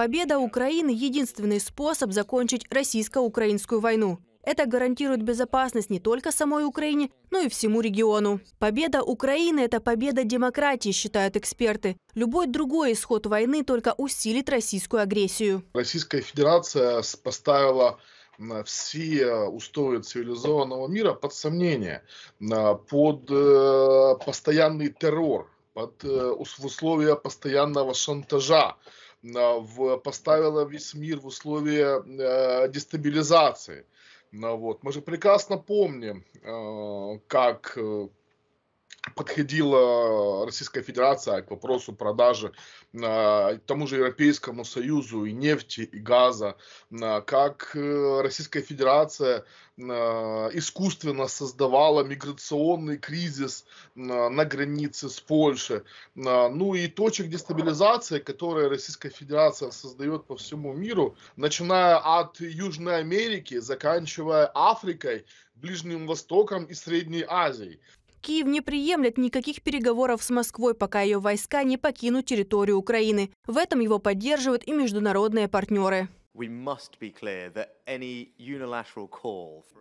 Победа Украины – единственный способ закончить российско-украинскую войну. Это гарантирует безопасность не только самой Украине, но и всему региону. Победа Украины – это победа демократии, считают эксперты. Любой другой исход войны только усилит российскую агрессию. Российская Федерация поставила все э, устои цивилизованного мира под сомнение, э, под э, постоянный террор, под, условия постоянного шантажа в, поставила весь мир в условия э, дестабилизации. Ну вот. Мы же прекрасно помним, э, как э, подходила Российская Федерация к вопросу продажи э, тому же Европейскому Союзу и нефти, и газа, а, э, как Российская Федерация а, искусственно создавала миграционный кризис на границе с Польшей. Ну и точек дестабилизации, которые Российская Федерация создает по всему миру, начиная от Южной Америки, заканчивая Африкой, Ближним Востоком и Средней Азией. Киев не приемлет никаких переговоров с Москвой, пока ее войска не покинут территорию Украины. В этом его поддерживают и международные партнеры.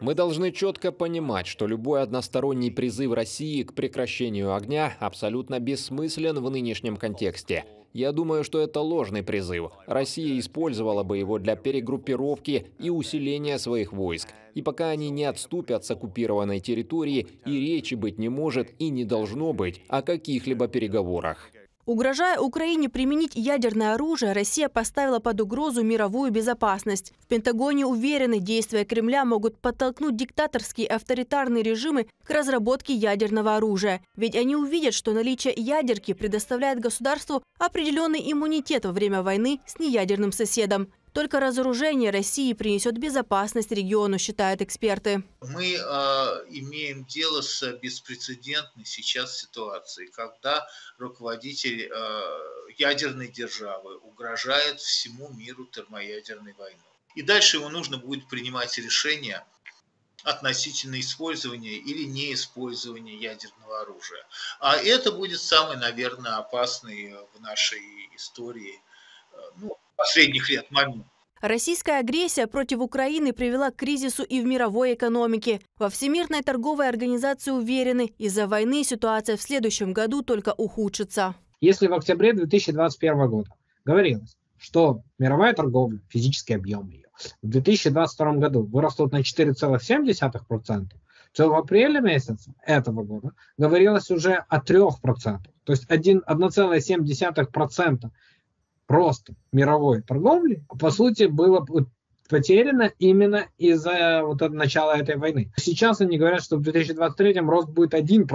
Мы должны четко понимать, что любой односторонний призыв России к прекращению огня абсолютно бессмыслен в нынешнем контексте. Я думаю, что это ложный призыв. Россия использовала бы его для перегруппировки и усиления своих войск. И пока они не отступят с оккупированной территории, и речи быть не может и не должно быть о каких-либо переговорах. Угрожая Украине применить ядерное оружие, Россия поставила под угрозу мировую безопасность. В Пентагоне уверены, действия Кремля могут подтолкнуть диктаторские авторитарные режимы к разработке ядерного оружия. Ведь они увидят, что наличие ядерки предоставляет государству определенный иммунитет во время войны с неядерным соседом. Только разоружение России принесет безопасность региону, считают эксперты. Мы э, имеем дело с беспрецедентной сейчас ситуацией, когда руководитель э, ядерной державы угрожает всему миру термоядерной войной. И дальше ему нужно будет принимать решение относительно использования или неиспользования ядерного оружия. А это будет самый, наверное, опасный в нашей истории э, ну, последних лет момент. Российская агрессия против Украины привела к кризису и в мировой экономике. Во Всемирной торговой организации уверены, из-за войны ситуация в следующем году только ухудшится. Если в октябре 2021 года говорилось, что мировая торговля, физический объем ее, в 2022 году вырастут на 4,7%, то в апреле месяце этого года говорилось уже о 3%. То есть 1,7% просто мировой торговли, по сути, было потеряно именно из-за вот начала этой войны. Сейчас они говорят, что в 2023 рост будет 1%.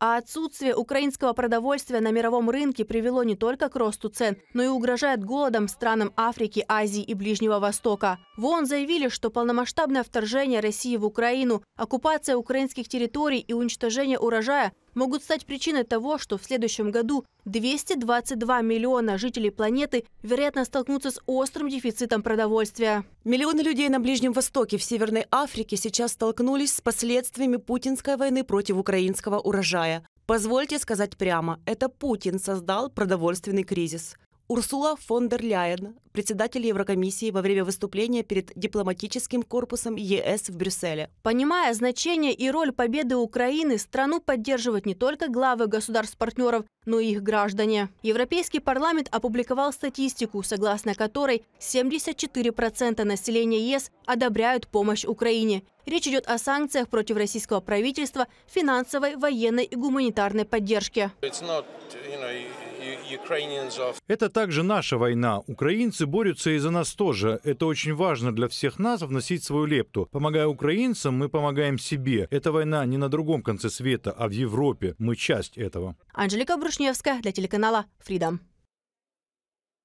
А отсутствие украинского продовольствия на мировом рынке привело не только к росту цен, но и угрожает голодом странам Африки, Азии и Ближнего Востока. В ООН заявили, что полномасштабное вторжение России в Украину, оккупация украинских территорий и уничтожение урожая могут стать причиной того, что в следующем году 222 миллиона жителей планеты, вероятно, столкнутся с острым дефицитом продовольствия. Миллионы людей на Ближнем Востоке, в Северной Африке сейчас столкнулись с последствиями путинской войны против украинского урожая. Позвольте сказать прямо, это Путин создал продовольственный кризис. Урсула фон дер Ляйен, председатель Еврокомиссии во время выступления перед дипломатическим корпусом ЕС в Брюсселе. Понимая значение и роль победы Украины, страну поддерживают не только главы государств-партнеров, но и их граждане. Европейский парламент опубликовал статистику, согласно которой 74% населения ЕС одобряют помощь Украине. Речь идет о санкциях против российского правительства, финансовой, военной и гуманитарной поддержке. Not, you know, это также наша война. Украинцы борются и за нас тоже. Это очень важно для всех нас вносить свою лепту. Помогая украинцам, мы помогаем себе. Эта война не на другом конце света, а в Европе. Мы часть этого. Анжелика Брушневская для телеканала Freedom.